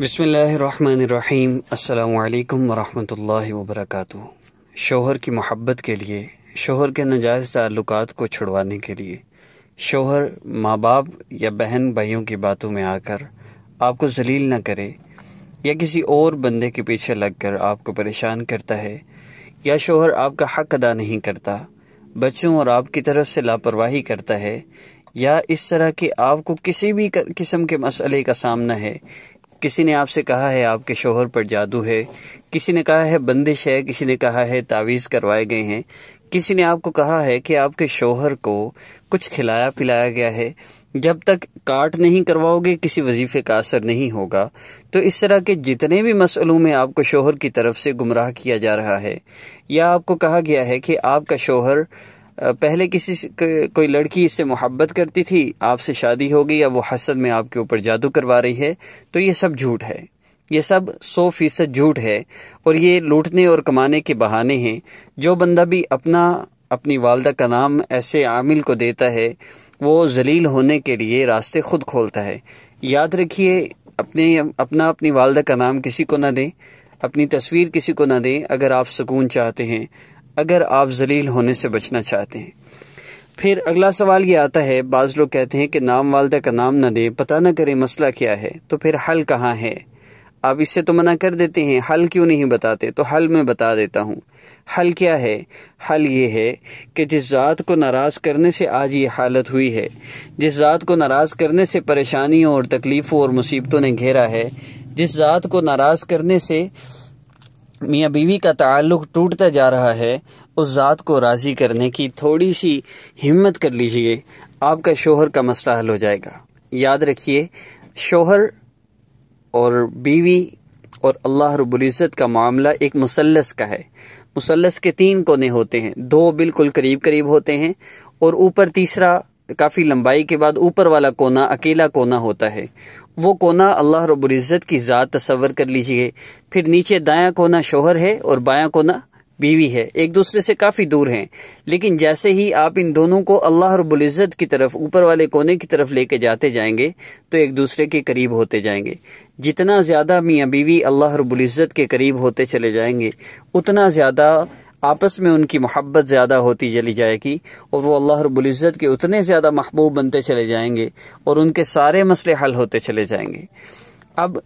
बसमीम् अल्लाम वरहमल वबरक शोहर की मोहब्बत के लिए शोहर के नजायज़ ताल्लुक़ को छुड़वाने के लिए शोहर माँ बाप या बहन भाइयों की बातों में आकर आपको जलील ना करे या किसी और बंदे के पीछे लगकर आपको परेशान करता है या शोहर आपका हक अदा नहीं करता बच्चों और आपकी तरफ से लापरवाही करता है या इस तरह के आपको किसी भी किस्म के मसले का सामना है किसी ने आपसे कहा है आपके शोहर पर जादू है किसी ने कहा है बंदिश है किसी ने कहा है तावीज़ करवाए गए हैं किसी ने आपको कहा है कि आपके शोहर को कुछ खिलाया पिलाया गया है जब तक काट नहीं करवाओगे किसी वजीफे का असर नहीं होगा तो इस तरह के जितने भी मसलों में आपको शोहर की तरफ से गुमराह किया जा रहा है या आपको कहा गया है कि आपका शोहर पहले किसी कोई लड़की इससे मोहब्बत करती थी आपसे शादी हो गई या वो हसद में आपके ऊपर जादू करवा रही है तो ये सब झूठ है ये सब सौ फीसद झूठ है और ये लूटने और कमाने के बहाने हैं जो बंदा भी अपना अपनी वालदा का नाम ऐसे आमिल को देता है वो जलील होने के लिए रास्ते खुद खोलता है याद रखिए अपने अपना अपनी वालदा का नाम किसी को ना दें अपनी तस्वीर किसी को ना दें अगर आप सुकून चाहते हैं अगर आप जलील होने से बचना चाहते हैं फिर अगला सवाल ये आता है बाज़ लोग कहते हैं कि नाम वालदे का नाम ना दें पता ना करें मसला क्या है तो फिर हल कहाँ है आप इससे तो मना कर देते हैं हल क्यों नहीं बताते तो हल मैं बता देता हूँ हल क्या है हल ये है कि जिस ज़ात को नाराज़ करने से आज ये हालत हुई है जिस ज़ात को नाराज़ करने से परेशानियों और तकलीफ़ों और मुसीबतों ने घेरा है जिस ज़ात को नाराज़ करने से मियाँ बीवी का ताल्लुक टूटता जा रहा है उस ज़ात को राज़ी करने की थोड़ी सी हिम्मत कर लीजिए आपका शोहर का मसला हल हो जाएगा याद रखिए शोहर और बीवी और अल्लाह रबुल्ज़त का मामला एक मुसलस का है मुसलस के तीन कोने होते हैं दो बिल्कुल करीब करीब होते हैं और ऊपर तीसरा काफ़ी लंबाई के बाद ऊपर वाला कोना अकेला कोना होता है वो कोना अल्लाह रबुल्ज़त की ज़ात तसवर कर लीजिए फिर नीचे दायां कोना शोहर है और बायां कोना बीवी है एक दूसरे से काफ़ी दूर हैं लेकिन जैसे ही आप इन दोनों को अल्लाह रबुल्ज़त की तरफ ऊपर वाले कोने की तरफ लेके जाते जाएंगे तो एक दूसरे के करीब होते जाएंगे जितना ज़्यादा मियाँ बीवी अल्लाह रबुल्ज़त के करीब होते चले जाएंगे उतना ज़्यादा आपस में उनकी मोहब्बत ज़्यादा होती चली जाएगी और वो अल्लाह रब्ज़त के उतने ज़्यादा महबूब बनते चले जाएंगे और उनके सारे मसले हल होते चले जाएंगे अब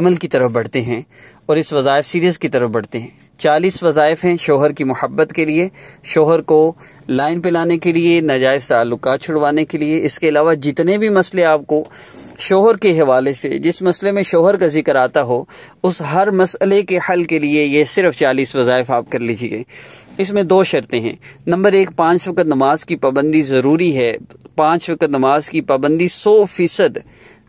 अमल की तरफ बढ़ते हैं और इस वज़ायफ सीरीज़ की तरफ बढ़ते हैं चालीस वज़ायफ़ हैं शोहर की मोहब्बत के लिए शोहर को लाइन पे लाने के लिए नाजायज़ ताल्लुक छुड़वाने के लिए इसके अलावा जितने भी मसले आपको शोहर के हवाले से जिस मसले में शोहर का जिक्र आता हो उस हर मसले के हल के लिए ये सिर्फ चालीस वज़ायफ़ आप कर लीजिए इसमें दो शर्तें हैं नंबर एक पाँच वक्त नमाज की पाबंदी ज़रूरी है पाँच वक्त नमाज की पाबंदी सौ फ़ीसद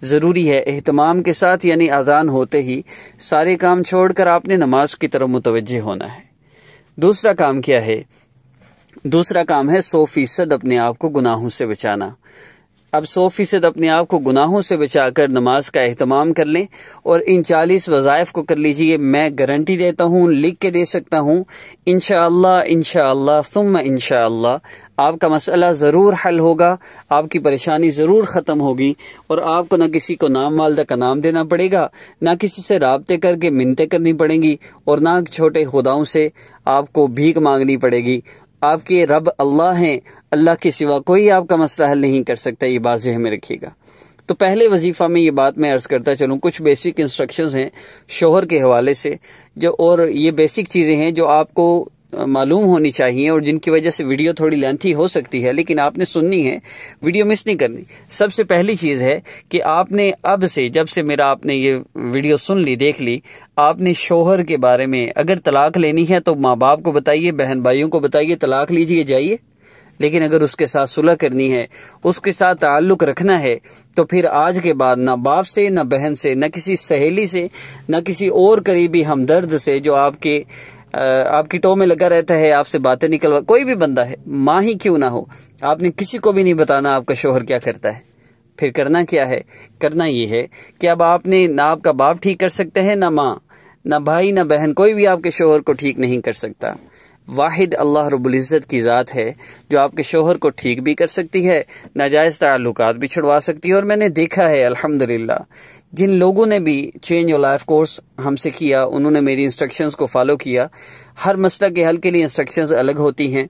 ज़रूरी है अहतमाम के साथ यानी अजान होते ही सारे काम छोड़कर आपने नमाज की तरफ मुतवज होना है दूसरा काम क्या है दूसरा काम है सौ फीसद अपने आप को गुनाहों से बचाना अब सौ फीसद अपने आप को गुनाहों से बचा कर नमाज का अहतमाम कर लें और इन चालीस वज़ायफ़ को कर लीजिए मैं गारंटी देता हूँ लिख के दे सकता हूँ इन शाह तुम इन आपका मसला ज़रूर हल होगा आपकी परेशानी ज़रूर ख़त्म होगी और आपको ना किसी को नाम वालदा का नाम देना पड़ेगा ना किसी से रबते करके मिनतें करनी पड़ेंगी और ना छोटे खुदाओं से आपको भीख मांगनी पड़ेगी आपके रब अल्लाह हैं अल्लाह के सिवा कोई आपका मसला हल नहीं कर सकता ये जहन में रखिएगा तो पहले वजीफ़ा में ये बात मैं अर्ज़ करता चलूँ कुछ बेसिक इंस्ट्रक्शंस हैं शोहर के हवाले से जो और ये बेसिक चीज़ें हैं जो आपको मालूम होनी चाहिए और जिनकी वजह से वीडियो थोड़ी लेंथी हो सकती है लेकिन आपने सुननी है वीडियो मिस नहीं करनी सबसे पहली चीज़ है कि आपने अब से जब से मेरा आपने ये वीडियो सुन ली देख ली आपने शोहर के बारे में अगर तलाक लेनी है तो माँ बाप को बताइए बहन भाइयों को बताइए तलाक लीजिए जाइए लेकिन अगर उसके साथ सुलह करनी है उसके साथ ताल्लुक़ रखना है तो फिर आज के बाद ना बाप से ना बहन से ना किसी सहेली से ना किसी और करीबी हमदर्द से जो आपके आपकी टो में लगा रहता है आपसे बातें निकलवा कोई भी बंदा है माँ ही क्यों ना हो आपने किसी को भी नहीं बताना आपका शोहर क्या करता है फिर करना क्या है करना ये है कि अब आपने ना आपका बाप ठीक कर सकते हैं ना माँ ना भाई ना बहन कोई भी आपके शोहर को ठीक नहीं कर सकता वाहिद अल्लाह रबुल्ज़त की ज़ात है जो आपके शोहर को ठीक भी कर सकती है नाजायज़ ताल्लुक भी छुड़वा सकती है और मैंने देखा है अल्हम्दुलिल्लाह जिन लोगों ने भी चेंज और लाइफ कोर्स हमसे किया उन्होंने मेरी इंस्ट्रक्शंस को फॉलो किया हर मसल के हल के लिए इंस्ट्रक्शंस अलग होती हैं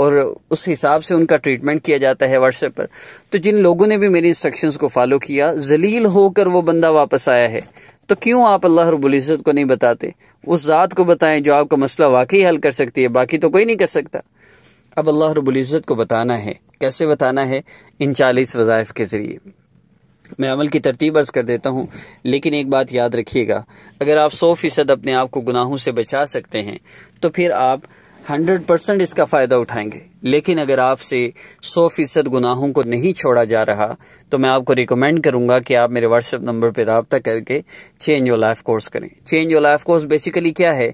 और उस हिसाब से उनका ट्रीटमेंट किया जाता है व्हाट्सएप पर तो जिन लोगों ने भी मेरी इंस्ट्रक्शंस को फॉलो किया जलील होकर वो बंदा वापस आया है तो क्यों आप अल्लाह रबुल्ज़त को नहीं बताते उस ज़ात को बताएं जो आपका मसला वाकई हल कर सकती है बाकी तो कोई नहीं कर सकता अब अल्लाह रबुल्ज़त को बताना है कैसे बताना है इन चालीस वज़ाइफ़ के ज़रिए मैं अमल की तरतीब अर्ज़ कर देता हूँ लेकिन एक बात याद रखिएगा अगर आप सौ फ़ीसद अपने आप को गुनाहों से बचा सकते हैं तो फिर आप हंड्रेड परसेंट इसका फ़ायदा उठाएंगे लेकिन अगर आपसे सौ फीसद गुनाहों को नहीं छोड़ा जा रहा तो मैं आपको रिकमेंड करूंगा कि आप मेरे व्हाट्सएप नंबर पर रबता करके चेंज योर लाइफ कोर्स करें change your life course basically क्या है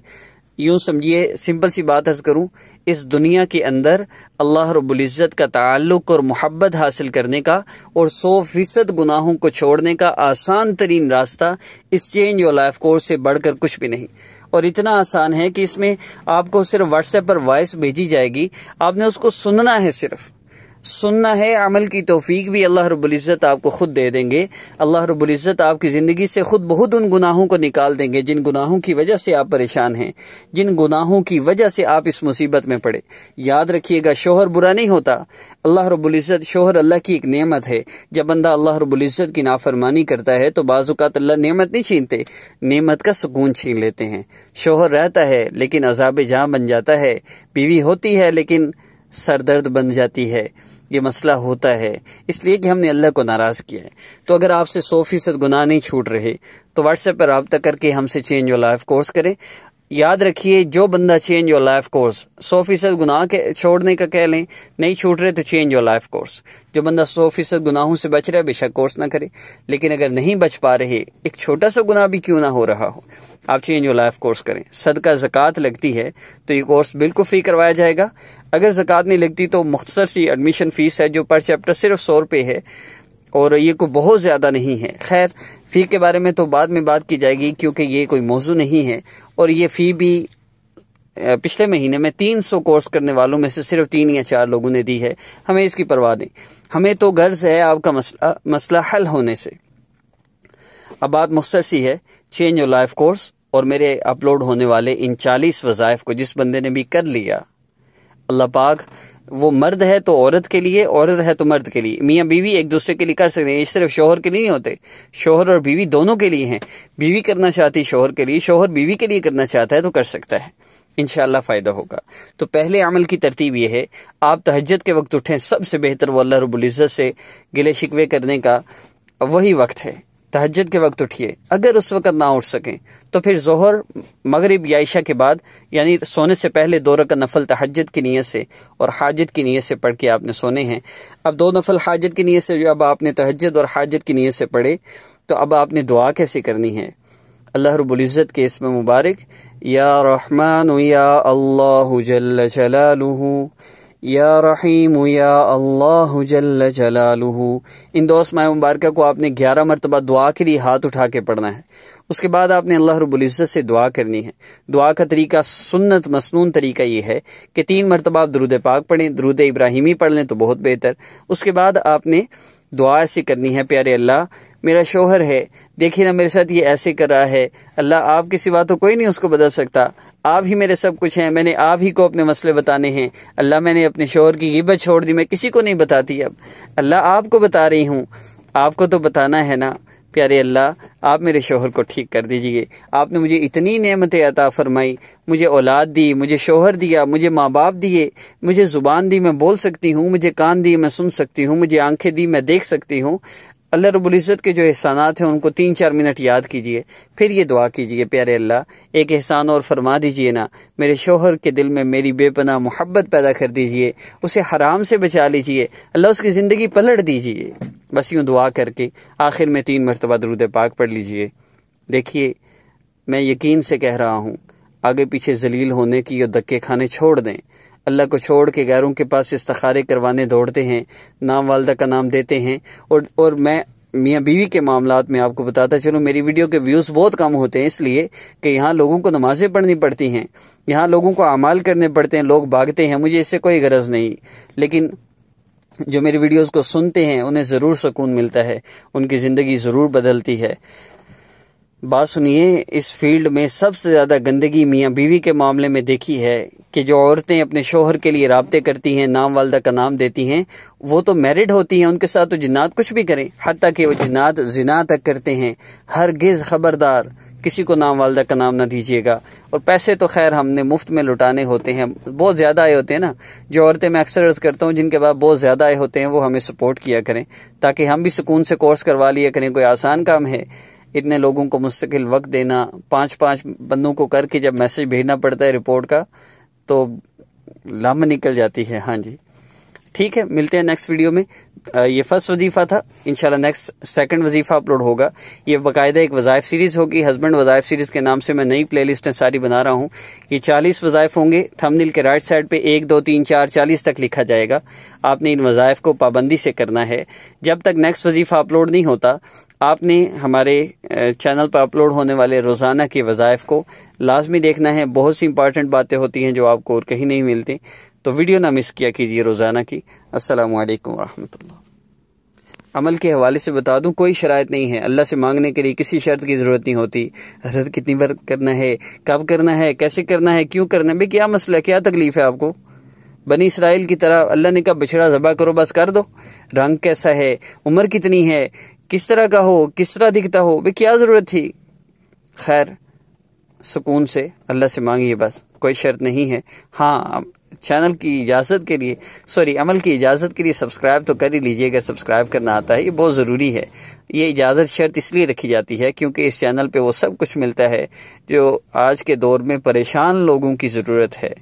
यूं समझिए सिंपल सी बात हज करूँ इस दुनिया के अंदर अल्लाह रबुल्ज़त का ताल्लुक और मोहब्बत हासिल करने का और सौ फीसद गुनाहों को छोड़ने का आसान तरीन रास्ता इस चेंज योर लाइफ कोर्स से बढ़कर कुछ भी नहीं और इतना आसान है कि इसमें आपको सिर्फ व्हाट्सएप पर वॉइस भेजी जाएगी आपने उसको सुनना है सिर्फ़ सुनना है अमल की तोफ़ी भी अल्लाह रबुल्ज़त आपको ख़ुद दे देंगे अल्लाह रबुल्ज़त आपकी ज़िंदगी से ख़ुद बहुत उन गुनाहों को निकाल देंगे जिन गुनाहों की वजह से आप परेशान हैं जिन गुनाहों की वजह से आप इस मुसीबत में पड़े याद रखिएगा शोहर बुरा नहीं होता अल्लाह रबुल्ज़त शोहर अल्लाह की एक नियमत है जब बंदा अल्लाह रबुल्ज़त की नाफरमानी करता है तो बाज़ात अल्लाह नियमत नहीं छीनते नियमत का सुकून छीन लेते हैं शोहर रहता है लेकिन अजाब जहाँ बन जाता है बीवी होती है लेकिन सरदर्द बन जाती है ये मसला होता है इसलिए कि हमने अल्लाह को नाराज़ किया है तो अगर आपसे सौ फीसद गुनाह नहीं छूट रहे तो व्हाट्सएप पर रबता करके हमसे चेंज योर लाइफ कोर्स करें याद रखिए जो बंदा चेंज योर लाइफ कोर्स सौ फीसद गुनाह के छोड़ने का कह लें नहीं छूट रहे तो चेंज योर लाइफ कोर्स जो बंदा सौ फीसद गुनाहों से बच रहा है बेशक कोर्स ना करे लेकिन अगर नहीं बच पा रहे एक छोटा सा गुनाह भी क्यों ना हो रहा हो आप चेंज योर लाइफ कोर्स करें सदका ज़क़़त लगती है तो ये कोर्स बिल्कुल फ्री करवाया जाएगा अगर ज़क़़त नहीं लगती तो मुख्तर सी एडमिशन फ़ीस है जो पर चैप्टर सिर्फ सौ रुपये है और ये कोई बहुत ज़्यादा नहीं है खैर फ़ी के बारे में तो बाद में बात की जाएगी क्योंकि ये कोई मौजू नहीं है और ये फ़ी भी पिछले महीने में 300 कोर्स करने वालों में से सिर्फ तीन या चार लोगों ने दी है हमें इसकी परवाह नहीं हमें तो गर्ज है आपका मसला मसला हल होने से अब बात मुख्तर सी है चेंज योर लाइफ कोर्स और मेरे अपलोड होने वाले इन चालीस वज़ाइफ को जिस बंदे ने भी कर लिया अल्लाह पाक वो मर्द है तो औरत के लिए औरत है तो मर्द के लिए मियाँ बीवी एक दूसरे के लिए कर सकते हैं ये सिर्फ शोहर के लिए नहीं होते शोहर और बीवी दोनों के लिए हैं बीवी करना चाहती शोहर के लिए शोहर बीवी के लिए करना चाहता है तो कर सकता है इन फ़ायदा होगा तो पहले अमल की तरतीब यह है आप तहजद के वक्त उठें सबसे बेहतर वो अल्लाह रबुल्ज़त से गिले शिकवे करने का वही वक्त है तहजद के वक्त उठिए अगर उस वक्त ना उठ सकें तो फिर जहर मगरब या के बाद यानी सोने से पहले दो रकत नफल तहजद की नीयत से और हाजत की नीयत से पढ़ के आपने सोने हैं अब दो नफल हाजत की नीयत से अब आपने तहजद और हाजत की नीयत से पढ़े तो अब आपने दुआ कैसे करनी है अल्लाह रबुल्ज़त के इसमें मुबारक या रहमान या अल्लाह जल्ला जलालू या रहीम या अल्लाह जल जलालहू इन दोस्त माह मुबारक को आपने ग्यारह मरतबा दुआ के लिए हाथ उठा के पढ़ना है उसके बाद आपने अल्लाह रबुल्ज़त से दुआ करनी है दुआ का तरीका सुन्नत मसनून तरीका ये है कि तीन मरतबा आप दरुद पाक पढ़ें दरुद इब्राहिमी पढ़ लें तो बहुत बेहतर उसके बाद आपने दुआ ऐसी करनी है प्यारे अल्लाह मेरा शोहर है देखिए ना मेरे साथ ये ऐसे कर रहा है अल्लाह आपके सिवा तो कोई नहीं उसको बदल सकता आप ही मेरे सब कुछ हैं मैंने आप ही को अपने मसले बताने हैं अल्लाह मैंने अपने शोहर की गिबत छोड़ दी मैं किसी को नहीं बताती अब अल्लाह आपको बता रही हूँ आपको तो बताना है ना प्यारे अल्लाह आप मेरे शोहर को ठीक कर दीजिए आपने मुझे इतनी नेमतें अता फ़रमाई मुझे औलाद दी मुझे शोहर दिया मुझे माँ बाप दिए मुझे ज़ुबान दी मैं बोल सकती हूँ मुझे कान दिए मैं सुन सकती हूँ मुझे आंखें दी मैं देख सकती हूँ अल्लाह रबुल्ज़त के जो एहसानात हैं उनको तीन चार मिनट याद कीजिए फिर ये दुआ कीजिए प्यारे अल्लाह एक एहसान और फरमा दीजिए ना मेरे शोहर के दिल में मेरी बेपना मोहब्बत पैदा कर दीजिए उसे हराम से बचा लीजिए अल्लाह उसकी ज़िंदगी पलट दीजिए बस यूँ दुआ करके आखिर में तीन मरतबा दरूद पाक पढ़ लीजिए देखिए मैं यकीन से कह रहा हूँ आगे पीछे जलील होने की और धक्के खाने छोड़ दें अल्लाह को छोड़ के गैरों के पास इस्तारे करवाने दौड़ते हैं नाम वालदा का नाम देते हैं और और मैं मियाँ बीवी के मामला में आपको बताता चलूँ मेरी वीडियो के व्यूज़ बहुत कम होते हैं इसलिए कि यहाँ लोगों को नमाज़ें पढ़नी पड़ती हैं यहाँ लोगों को अमाल करने पड़ते हैं लोग भागते हैं मुझे इससे कोई गरज नहीं लेकिन जो मेरी वीडियोस को सुनते हैं उन्हें ज़रूर सुकून मिलता है उनकी ज़िंदगी ज़रूर बदलती है बात सुनिए इस फील्ड में सबसे ज़्यादा गंदगी मियाँ बीवी के मामले में देखी है कि जो औरतें अपने शोहर के लिए रबते करती हैं नाम वालदा का नाम देती हैं वो तो मैरिड होती हैं उनके साथ तो जिन्नात कुछ भी करें हती कि वो जिन्नात जिना तक करते हैं हर गिज़ ख़बरदार किसी को नाम वालदा का नाम ना दीजिएगा और पैसे तो खैर हमने मुफ्त में लुटाने होते हैं बहुत ज़्यादा आए होते हैं ना जो औरतें मैं अक्सर अर्ज़ करता हूँ जिनके पास बहुत ज़्यादा आए होते हैं वो हमें सपोर्ट किया करें ताकि हम भी सुकून से कोर्स करवा लिया करें कोई आसान काम है इतने लोगों को मुस्तकिल वक्त देना पाँच पाँच बंदों को करके जब मैसेज भेजना पड़ता है रिपोर्ट का तो लम निकल जाती है हाँ जी ठीक है मिलते हैं नेक्स्ट वीडियो में ये फर्स्ट वजीफ़ा था इंशाल्लाह नेक्स्ट सेकंड वजीफ़ा अपलोड होगा ये बाकायदा एक वज़ायफ़ सीरीज़ होगी हस्बैंड वज़ायफ़ सीरीज़ के नाम से मैं नई प्ले लिस्टें सारी बना रहा हूँ ये चालीस वज़ायफ़ होंगे थंबनेल के राइट साइड पे एक दो तीन चार चालीस तक लिखा जाएगा आपने इन वज़ायफ़ को पाबंदी से करना है जब तक नेक्स्ट वजीफ़ा अपलोड नहीं होता आपने हमारे चैनल पर अपलोड होने वाले रोज़ाना के वज़ायफ़ को लाजमी देखना है बहुत सी इंपॉर्टेंट बातें होती हैं जो आपको और कहीं नहीं मिलती तो वीडियो ना मिस किया कीजिए रोज़ाना की अस्सलाम वालेकुम रहमतुल्लाह अमल के हवाले से बता दूं कोई शरात नहीं है अल्लाह से मांगने के लिए किसी शर्त की ज़रूरत नहीं होती हजरत कितनी बार करना है कब करना है कैसे करना है क्यों करना है भाई क्या मसला क्या तकलीफ़ है आपको बनी इसराइल की तरह अल्लाह ने कहा बछड़ा ज़बा करो बस कर दो रंग कैसा है उम्र कितनी है किस तरह का हो किस तरह दिखता हो भाई क्या ज़रूरत थी खैर सुकून से अल्लाह से मांगिए बस कोई शर्त नहीं है हाँ चैनल की इजाज़त के लिए सॉरी अमल की इजाज़त के लिए सब्सक्राइब तो कर ही लीजिए अगर सब्सक्राइब करना आता है ये बहुत ज़रूरी है ये इजाज़त शर्त इसलिए रखी जाती है क्योंकि इस चैनल पे वो सब कुछ मिलता है जो आज के दौर में परेशान लोगों की ज़रूरत है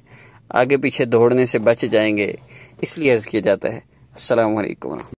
आगे पीछे दौड़ने से बच जाएंगे इसलिए अर्ज़ किया जाता है असलकम